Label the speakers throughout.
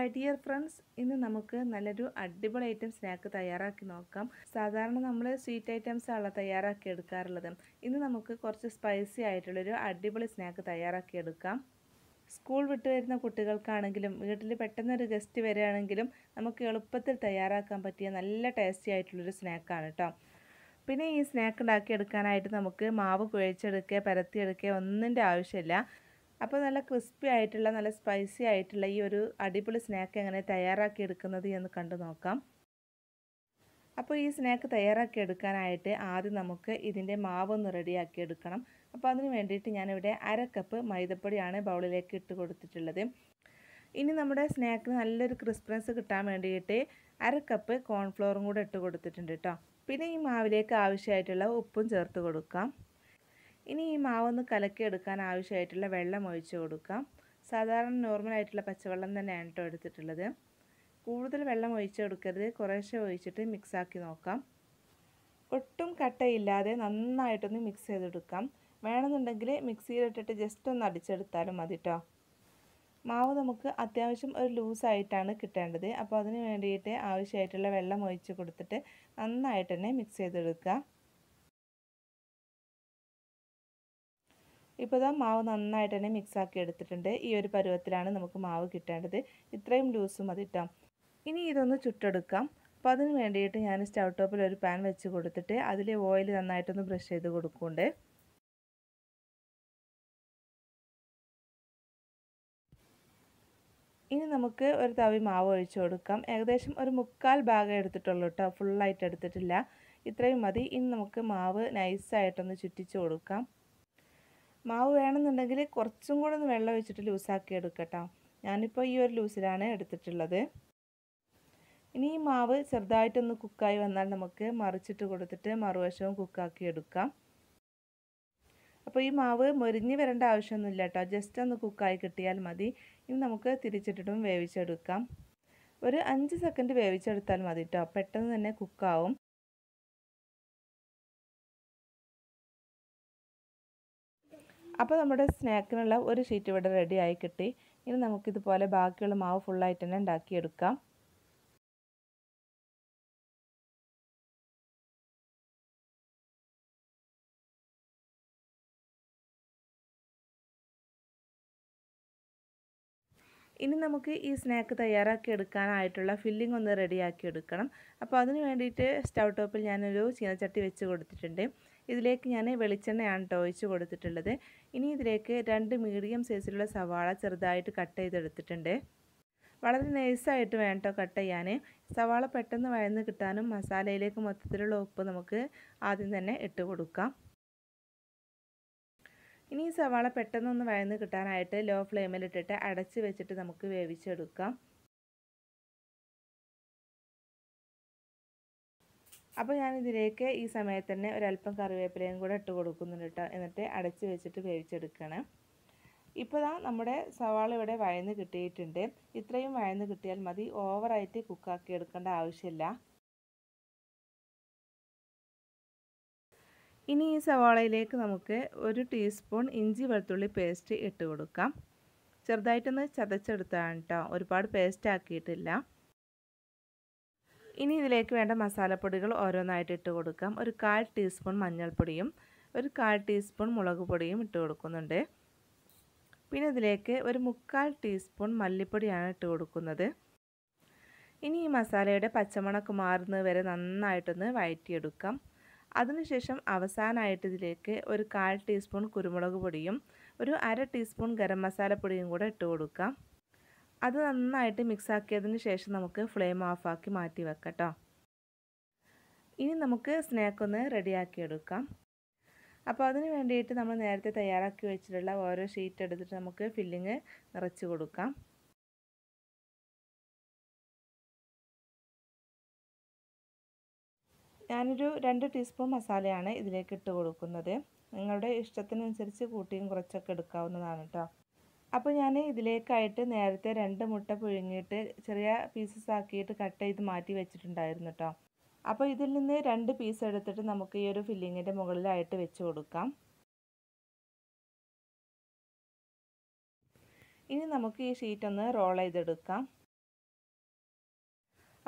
Speaker 1: hi dear friends ഇന്ന് നമുക്ക് നല്ലൊരു അടിപൊളി ഐറ്റം സ്നാക്ക് തയ്യാറാക്കി നോക്കാം സാധാരണ നമ്മൾ സ്വീറ്റ് ആണ് തയ്യാറാക്കി എടുക്കാറുള്ളത് ഇന്ന് നമുക്ക് കുറച്ച് സ്പൈസി ആയിട്ടുള്ളൊരു അടിപൊളി സ്നാക്ക് തയ്യാറാക്കി എടുക്കാം സ്കൂൾ വിട്ട് വരുന്ന കുട്ടികൾക്കാണെങ്കിലും വീട്ടിൽ പെട്ടെന്നൊരു ഗസ്റ്റ് വരികയാണെങ്കിലും നമുക്ക് എളുപ്പത്തിൽ തയ്യാറാക്കാൻ പറ്റിയ നല്ല ടേസ്റ്റി ആയിട്ടുള്ളൊരു സ്നാക്കാണ് കേട്ടോ പിന്നെ ഈ സ്നാക്ക് ഉണ്ടാക്കി എടുക്കാനായിട്ട് നമുക്ക് മാവ് കുഴച്ചെടുക്കുക പരത്തിയെടുക്കുക ഒന്നിൻ്റെ ആവശ്യമില്ല അപ്പോൾ നല്ല ക്രിസ്പി ആയിട്ടുള്ള നല്ല സ്പൈസി ആയിട്ടുള്ള ഈ ഒരു അടിപൊളി സ്നാക്ക് എങ്ങനെ തയ്യാറാക്കി എടുക്കുന്നത് എന്ന് കണ്ടു നോക്കാം അപ്പോൾ ഈ സ്നാക്ക് തയ്യാറാക്കി എടുക്കാനായിട്ട് ആദ്യം നമുക്ക് ഇതിൻ്റെ മാവൊന്ന് റെഡിയാക്കി എടുക്കണം അപ്പോൾ അതിന് വേണ്ടിയിട്ട് ഞാനിവിടെ അര കപ്പ് മൈദപ്പൊടിയാണ് ബൗളിലേക്ക് ഇട്ട് കൊടുത്തിട്ടുള്ളത് ഇനി നമ്മുടെ സ്നാക്കിന് നല്ലൊരു ക്രിസ്പനസ് കിട്ടാൻ വേണ്ടിയിട്ട് അര കപ്പ് കോൺഫ്ലോറും കൂടെ ഇട്ട് കൊടുത്തിട്ടുണ്ട് കേട്ടോ പിന്നെ ഈ മാവിലേക്ക് ആവശ്യമായിട്ടുള്ള ഉപ്പും ചേർത്ത് കൊടുക്കാം ഇനി ഈ മാവൊന്ന് കലക്കിയെടുക്കാൻ ആവശ്യമായിട്ടുള്ള വെള്ളം ഒഴിച്ചു കൊടുക്കാം സാധാരണ നോർമലായിട്ടുള്ള പച്ചവെള്ളം തന്നെയാണ് കേട്ടോ എടുത്തിട്ടുള്ളത് കൂടുതൽ വെള്ളം ഒഴിച്ചു കൊടുക്കരുത് കുറേശ്ശെ ഒഴിച്ചിട്ട് മിക്സാക്കി നോക്കാം ഒട്ടും കട്ടയില്ലാതെ നന്നായിട്ടൊന്ന് മിക്സ് ചെയ്തെടുക്കാം വേണമെന്നുണ്ടെങ്കിൽ മിക്സിയിലിട്ടിട്ട് ജസ്റ്റ് ഒന്ന് അടിച്ചെടുത്താലും മതി കേട്ടോ മാവ് നമുക്ക് അത്യാവശ്യം ഒരു ലൂസായിട്ടാണ് കിട്ടേണ്ടത് അപ്പോൾ അതിന് വേണ്ടിയിട്ട് ആവശ്യമായിട്ടുള്ള വെള്ളം ഒഴിച്ച് കൊടുത്തിട്ട് നന്നായിട്ട് തന്നെ മിക്സ് ചെയ്തെടുക്കുക ഇപ്പോൾ ഇതാ മാവ് നന്നായിട്ട് തന്നെ മിക്സാക്കി എടുത്തിട്ടുണ്ട് ഈ ഒരു പരുവത്തിലാണ് നമുക്ക് മാവ് കിട്ടേണ്ടത് ഇത്രയും ലൂസ് മതി കേട്ടോ ഇനി ഇതൊന്ന് ചുട്ടെടുക്കാം അപ്പോൾ അതിന് വേണ്ടിയിട്ട് ഞാൻ സ്റ്റൗ ടോപ്പിൽ ഒരു പാൻ വെച്ച് കൊടുത്തിട്ട് അതിൽ ഓയിൽ നന്നായിട്ടൊന്ന് ബ്രഷ് ചെയ്ത് കൊടുക്കുന്നുണ്ട് ഇനി നമുക്ക് ഒരു തവി മാവ് ഒഴിച്ചു കൊടുക്കാം ഏകദേശം ഒരു മുക്കാൽ ഭാഗം എടുത്തിട്ടുള്ളൂ കേട്ടോ ഫുള്ളായിട്ട് എടുത്തിട്ടില്ല ഇത്രയും മതി ഇനി നമുക്ക് മാവ് നൈസായിട്ടൊന്ന് ചുറ്റിച്ച് കൊടുക്കാം മാവ് വേണമെന്നുണ്ടെങ്കിൽ കുറച്ചും കൂടെ ഒന്ന് വെള്ളം ഒഴിച്ചിട്ട് ലൂസാക്കി എടുക്കട്ടോ ഞാനിപ്പോൾ ഈ ഒരു ലൂസിലാണ് എടുത്തിട്ടുള്ളത് ഇനി ഈ മാവ് ചെറുതായിട്ടൊന്ന് കുക്കായി വന്നാൽ നമുക്ക് മറിച്ചിട്ട് കൊടുത്തിട്ട് മറുവശവും കുക്കാക്കി എടുക്കാം അപ്പോൾ ഈ മാവ് മൊരിഞ്ഞ് വരേണ്ട ആവശ്യമൊന്നുമില്ല കേട്ടോ ജസ്റ്റ് ഒന്ന് കുക്കായി കിട്ടിയാൽ മതി ഇനി നമുക്ക് തിരിച്ചിട്ടിട്ടും വേവിച്ചെടുക്കാം ഒരു അഞ്ച് സെക്കൻഡ് വേവിച്ചെടുത്താൽ മതി കേട്ടോ പെട്ടെന്ന് തന്നെ കുക്കാവും അപ്പോൾ നമ്മുടെ സ്നാക്കിനുള്ള ഒരു ഷീറ്റ് ഇവിടെ റെഡി ആയി കിട്ടി ഇനി നമുക്കിതുപോലെ ബാക്കിയുള്ള മാവ് ഫുള്ളായിട്ട് തന്നെ ഉണ്ടാക്കിയെടുക്കാം ഇനി നമുക്ക് ഈ സ്നാക്ക് തയ്യാറാക്കി എടുക്കാനായിട്ടുള്ള ഫില്ലിംഗ് ഒന്ന് റെഡിയാക്കി എടുക്കണം അപ്പോൾ അതിന് വേണ്ടിയിട്ട് സ്റ്റൗ ടോപ്പിൽ ഞാനൊരു ചീനച്ചട്ടി വെച്ച് കൊടുത്തിട്ടുണ്ട് ഇതിലേക്ക് ഞാൻ വെളിച്ചെണ്ണയാണ് കേട്ടോ ഒഴിച്ച് കൊടുത്തിട്ടുള്ളത് ഇനി ഇതിലേക്ക് രണ്ട് മീഡിയം സൈസിലുള്ള സവാള ചെറുതായിട്ട് കട്ട് ചെയ്തെടുത്തിട്ടുണ്ട് വളരെ നൈസായിട്ട് വേണ്ടോ കട്ട് ചെയ്യാൻ സവാള പെട്ടെന്ന് വഴന്ന് കിട്ടാനും മസാലയിലേക്ക് മൊത്തത്തിലുള്ള ഉപ്പ് നമുക്ക് ആദ്യം തന്നെ ഇട്ട് കൊടുക്കാം ഇനി സവാള പെട്ടെന്നൊന്ന് വഴന്ന് കിട്ടാനായിട്ട് ലോ ഫ്ലെയിമിലിട്ടിട്ട് അടച്ച് വെച്ചിട്ട് നമുക്ക് വേവിച്ചെടുക്കാം അപ്പോൾ ഞാൻ ഇതിലേക്ക് ഈ സമയത്ത് തന്നെ ഒരല്പം കറിവേപ്പിലയും കൂടെ ഇട്ട് കൊടുക്കുന്നുണ്ട് കേട്ടോ എന്നിട്ട് അടച്ച് വെച്ചിട്ട് വേവിച്ചെടുക്കണം ഇപ്പോൾ ദാ നമ്മുടെ സവാള ഇവിടെ വഴന്ന് കിട്ടിയിട്ടുണ്ട് ഇത്രയും വഴന്ന് കിട്ടിയാൽ മതി ഓവറായിട്ട് കുക്കാക്കി എടുക്കേണ്ട ആവശ്യമില്ല ഇനി ഈ സവാളയിലേക്ക് നമുക്ക് ഒരു ടീസ്പൂൺ ഇഞ്ചി വെളുത്തുള്ളി പേസ്റ്റ് ഇട്ട് കൊടുക്കാം ചെറുതായിട്ടൊന്ന് ചതച്ചെടുത്താണ് കേട്ടോ ഒരുപാട് പേസ്റ്റ് ആക്കിയിട്ടില്ല ഇനി ഇതിലേക്ക് വേണ്ട മസാലപ്പൊടികൾ ഓരോന്നായിട്ട് ഇട്ട് കൊടുക്കാം ഒരു കാൽ ടീസ്പൂൺ മഞ്ഞൾപ്പൊടിയും ഒരു കാൽ ടീസ്പൂൺ മുളക് പൊടിയും ഇട്ട് കൊടുക്കുന്നുണ്ട് പിന്നെ ഇതിലേക്ക് ഒരു മുക്കാൽ ടീസ്പൂൺ മല്ലിപ്പൊടിയാണ് ഇട്ട് കൊടുക്കുന്നത് ഇനി ഈ മസാലയുടെ പച്ചമണക്ക് മാറുന്നത് വരെ നന്നായിട്ടൊന്ന് വഴറ്റിയെടുക്കാം അതിനുശേഷം അവസാനമായിട്ട് ഇതിലേക്ക് ഒരു കാൽ ടീസ്പൂൺ കുരുമുളക് പൊടിയും ഒരു അര ടീസ്പൂൺ ഗരം മസാലപ്പൊടിയും കൂടെ ഇട്ട് കൊടുക്കാം അത് നന്നായിട്ട് മിക്സാക്കിയതിന് ശേഷം നമുക്ക് ഫ്ലെയിം ഓഫാക്കി മാറ്റി വെക്കട്ടോ ഇനി നമുക്ക് സ്നാക്ക് ഒന്ന് റെഡിയാക്കി എടുക്കാം അപ്പോൾ അതിന് വേണ്ടിയിട്ട് നമ്മൾ നേരത്തെ തയ്യാറാക്കി വെച്ചിട്ടുള്ള ഓരോ ഷീറ്റ് എടുത്തിട്ട് നമുക്ക് ഫില്ലിങ് നിറച്ച് കൊടുക്കാം ഞാനൊരു രണ്ട് ടീസ്പൂൺ മസാലയാണ് ഇതിലേക്ക് ഇട്ട് കൊടുക്കുന്നത് നിങ്ങളുടെ ഇഷ്ടത്തിനനുസരിച്ച് കൂട്ടിയും കുറച്ചൊക്കെ എടുക്കാവുന്നതാണ് കേട്ടോ അപ്പോൾ ഞാൻ ഇതിലേക്കായിട്ട് നേരത്തെ രണ്ട് മുട്ട പുഴുങ്ങിയിട്ട് ചെറിയ പീസസ് ആക്കിയിട്ട് കട്ട് ചെയ്ത് മാറ്റി വെച്ചിട്ടുണ്ടായിരുന്നു കേട്ടോ അപ്പോൾ ഇതിൽ നിന്ന് രണ്ട് പീസ് എടുത്തിട്ട് നമുക്ക് ഈ ഒരു ഫില്ലിങ്ങിൻ്റെ മുകളിലായിട്ട് വെച്ച് കൊടുക്കാം ഇനി നമുക്ക് ഈ ഷീറ്റ് ഒന്ന് റോൾ ചെയ്തെടുക്കാം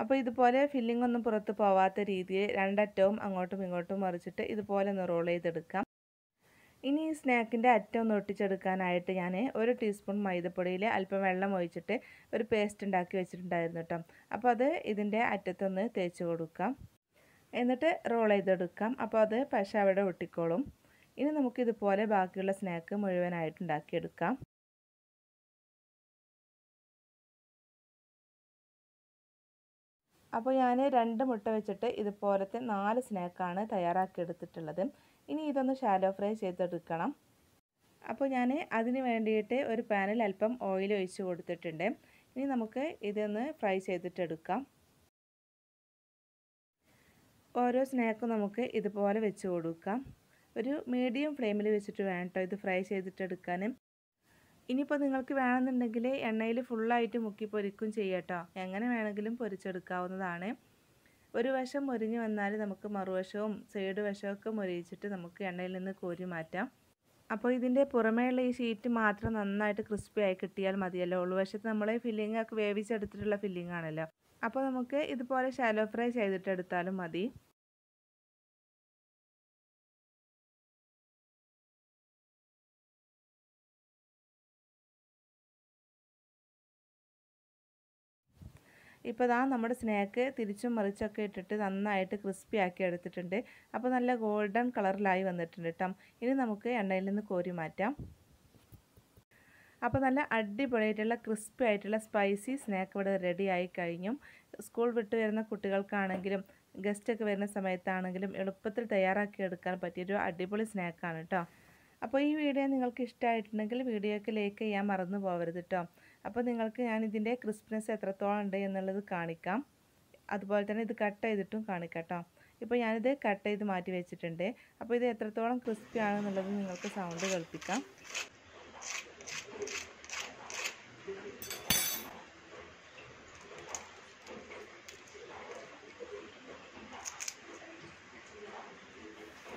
Speaker 1: അപ്പോൾ ഇതുപോലെ ഫില്ലിംഗ് ഒന്നും പുറത്ത് പോവാത്ത രീതിയിൽ രണ്ടറ്റവും അങ്ങോട്ടും ഇങ്ങോട്ടും മറിച്ചിട്ട് ഇതുപോലെ ഒന്ന് റോൾ ചെയ്തെടുക്കാം ഇനി ഈ സ്നാക്കിൻ്റെ അറ്റം ഒന്ന് ഒട്ടിച്ചെടുക്കാനായിട്ട് ഞാൻ ഒരു ടീസ്പൂൺ മൈദപ്പൊടിയിൽ അല്പം വെള്ളം ഒഴിച്ചിട്ട് ഒരു പേസ്റ്റ് ഉണ്ടാക്കി വെച്ചിട്ടുണ്ടായിരുന്നു കേട്ടോ അപ്പോൾ അത് ഇതിൻ്റെ അറ്റത്തൊന്ന് തേച്ച് കൊടുക്കാം എന്നിട്ട് റോൾ ചെയ്തെടുക്കാം അപ്പോൾ അത് പശ അവിടെ ഒട്ടിക്കോളും ഇനി നമുക്കിതുപോലെ ബാക്കിയുള്ള സ്നാക്ക് മുഴുവനായിട്ട് ഉണ്ടാക്കിയെടുക്കാം അപ്പോൾ ഞാൻ രണ്ട് മുട്ട വെച്ചിട്ട് ഇതുപോലത്തെ നാല് സ്നാക്കാണ് തയ്യാറാക്കി എടുത്തിട്ടുള്ളത് ഇനി ഇതൊന്ന് ഷാലോ ഫ്രൈ ചെയ്തെടുക്കണം അപ്പോൾ ഞാൻ അതിന് വേണ്ടിയിട്ട് ഒരു പാനിൽ അല്പം ഓയിൽ ഒഴിച്ച് കൊടുത്തിട്ടുണ്ട് ഇനി നമുക്ക് ഇതൊന്ന് ഫ്രൈ ചെയ്തിട്ടെടുക്കാം ഓരോ സ്നാക്കും നമുക്ക് ഇതുപോലെ വെച്ച് കൊടുക്കാം ഒരു മീഡിയം ഫ്ലെയിമിൽ വെച്ചിട്ട് വേണം കേട്ടോ ഇത് ഫ്രൈ ചെയ്തിട്ടെടുക്കാൻ ഇനിയിപ്പോൾ നിങ്ങൾക്ക് വേണമെന്നുണ്ടെങ്കിൽ എണ്ണയിൽ ഫുള്ളായിട്ട് മുക്കി പൊരിക്കും ചെയ്യാം കേട്ടോ എങ്ങനെ വേണമെങ്കിലും പൊരിച്ചെടുക്കാവുന്നതാണ് ഒരു വശം മുരിഞ്ഞ് വന്നാൽ നമുക്ക് മറുവശവും സൈഡ് വശമൊക്കെ മുരിയിച്ചിട്ട് നമുക്ക് എണ്ണയിൽ നിന്ന് കോരി മാറ്റാം അപ്പോൾ ഇതിൻ്റെ പുറമേയുള്ള ഈ ഷീറ്റ് മാത്രം നന്നായിട്ട് ക്രിസ്പി ആയി കിട്ടിയാൽ മതിയല്ലോ ഉൾവശത്ത് നമ്മൾ ഫില്ലിംഗ് ഒക്കെ വേവിച്ചെടുത്തിട്ടുള്ള ഫില്ലിംഗ് ആണല്ലോ അപ്പോൾ നമുക്ക് ഇതുപോലെ ഷാലോ ഫ്രൈ ചെയ്തിട്ടെടുത്താലും മതി ഇപ്പോൾ ഇതാ നമ്മുടെ സ്നാക്ക് തിരിച്ചും മറിച്ചൊക്കെ ഇട്ടിട്ട് നന്നായിട്ട് ക്രിസ്പി ആക്കി എടുത്തിട്ടുണ്ട് അപ്പോൾ നല്ല ഗോൾഡൻ കളറിലായി വന്നിട്ടുണ്ട് കേട്ടോ ഇനി നമുക്ക് എണ്ണയിൽ നിന്ന് കോരി മാറ്റാം അപ്പോൾ നല്ല അടിപൊളിയായിട്ടുള്ള ക്രിസ്പി ആയിട്ടുള്ള സ്പൈസി സ്നാക്ക് ഇവിടെ റെഡി ആയി കഴിഞ്ഞു സ്കൂൾ വിട്ട് വരുന്ന കുട്ടികൾക്കാണെങ്കിലും ഗസ്റ്റൊക്കെ വരുന്ന സമയത്താണെങ്കിലും എളുപ്പത്തിൽ തയ്യാറാക്കി എടുക്കാൻ പറ്റിയൊരു അടിപൊളി സ്നാക്കാണ് കേട്ടോ അപ്പോൾ ഈ വീഡിയോ നിങ്ങൾക്ക് ഇഷ്ടമായിട്ടുണ്ടെങ്കിൽ വീഡിയോയ്ക്ക് ലൈക്ക് ചെയ്യാൻ മറന്നു പോകരുത് കേട്ടോ അപ്പോൾ നിങ്ങൾക്ക് ഞാൻ ഇതിൻ്റെ ക്രിസ്പിനെസ് എത്രത്തോളം ഉണ്ട് എന്നുള്ളത് കാണിക്കാം അതുപോലെ തന്നെ ഇത് കട്ട് ചെയ്തിട്ടും കാണിക്കാം ഇപ്പോൾ ഞാനിത് കട്ട് ചെയ്ത് മാറ്റി വെച്ചിട്ടുണ്ട് അപ്പോൾ ഇത് എത്രത്തോളം ക്രിസ്പി ആണെന്നുള്ളത് നിങ്ങൾക്ക് സൗണ്ട് കേൾപ്പിക്കാം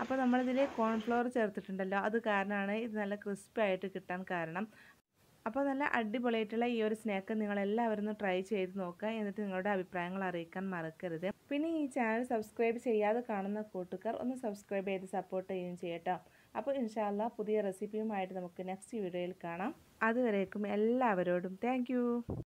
Speaker 1: അപ്പോൾ നമ്മളിതിൽ കോൺഫ്ലവർ ചേർത്തിട്ടുണ്ടല്ലോ അത് കാരണമാണ് ഇത് നല്ല ക്രിസ്പി ആയിട്ട് കിട്ടാൻ കാരണം അപ്പോൾ നല്ല അടിപൊളിയായിട്ടുള്ള ഈ ഒരു സ്നാക്ക് നിങ്ങളെല്ലാവരും ഒന്ന് ട്രൈ ചെയ്ത് നോക്കുക എന്നിട്ട് നിങ്ങളുടെ അഭിപ്രായങ്ങൾ അറിയിക്കാൻ മറക്കരുത് പിന്നെ ഈ ചാനൽ സബ്സ്ക്രൈബ് ചെയ്യാതെ കാണുന്ന കൂട്ടുകാർ ഒന്ന് സബ്സ്ക്രൈബ് ചെയ്ത് സപ്പോർട്ട് ചെയ്യുകയും ചെയ്യട്ടോ അപ്പോൾ ഇൻഷാല്ല പുതിയ റെസിപ്പിയുമായിട്ട് നമുക്ക് നെക്സ്റ്റ് വീഡിയോയിൽ കാണാം അതുവരേക്കും എല്ലാവരോടും താങ്ക്